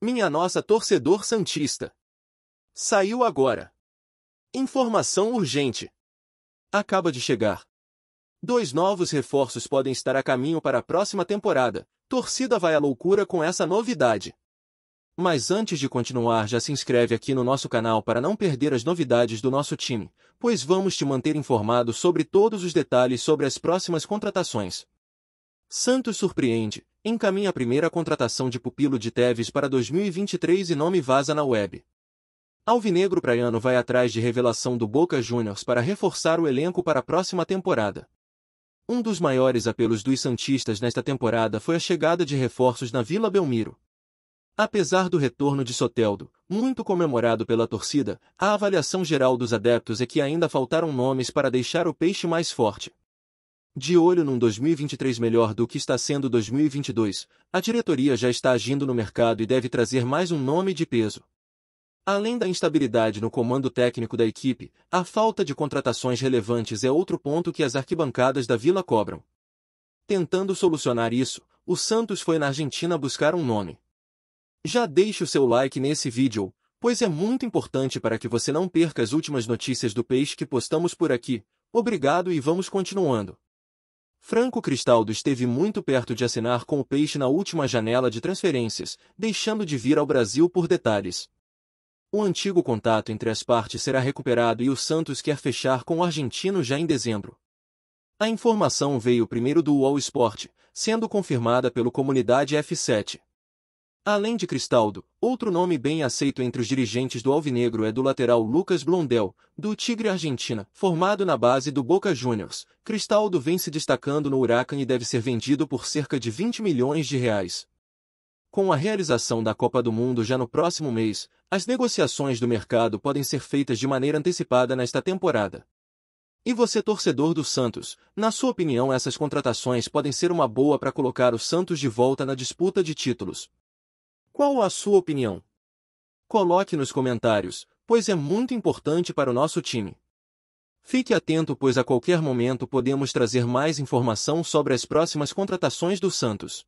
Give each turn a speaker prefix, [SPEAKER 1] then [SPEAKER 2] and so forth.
[SPEAKER 1] Minha nossa torcedor santista. Saiu agora. Informação urgente. Acaba de chegar. Dois novos reforços podem estar a caminho para a próxima temporada. Torcida vai à loucura com essa novidade. Mas antes de continuar, já se inscreve aqui no nosso canal para não perder as novidades do nosso time, pois vamos te manter informado sobre todos os detalhes sobre as próximas contratações. Santos surpreende, encaminha a primeira contratação de pupilo de Teves para 2023 e nome vaza na web. Alvinegro Praiano vai atrás de revelação do Boca Juniors para reforçar o elenco para a próxima temporada. Um dos maiores apelos dos Santistas nesta temporada foi a chegada de reforços na Vila Belmiro. Apesar do retorno de Soteldo, muito comemorado pela torcida, a avaliação geral dos adeptos é que ainda faltaram nomes para deixar o peixe mais forte. De olho num 2023 melhor do que está sendo 2022, a diretoria já está agindo no mercado e deve trazer mais um nome de peso. Além da instabilidade no comando técnico da equipe, a falta de contratações relevantes é outro ponto que as arquibancadas da Vila cobram. Tentando solucionar isso, o Santos foi na Argentina buscar um nome. Já deixe o seu like nesse vídeo, pois é muito importante para que você não perca as últimas notícias do peixe que postamos por aqui. Obrigado e vamos continuando. Franco Cristaldo esteve muito perto de assinar com o Peixe na última janela de transferências, deixando de vir ao Brasil por detalhes. O antigo contato entre as partes será recuperado e o Santos quer fechar com o argentino já em dezembro. A informação veio primeiro do All Sport, sendo confirmada pelo Comunidade F7. Além de Cristaldo, outro nome bem aceito entre os dirigentes do Alvinegro é do lateral Lucas Blondel, do Tigre Argentina, formado na base do Boca Juniors. Cristaldo vem se destacando no Huracan e deve ser vendido por cerca de 20 milhões de reais. Com a realização da Copa do Mundo já no próximo mês, as negociações do mercado podem ser feitas de maneira antecipada nesta temporada. E você, torcedor do Santos, na sua opinião, essas contratações podem ser uma boa para colocar o Santos de volta na disputa de títulos? Qual a sua opinião? Coloque nos comentários, pois é muito importante para o nosso time. Fique atento, pois a qualquer momento podemos trazer mais informação sobre as próximas contratações do Santos.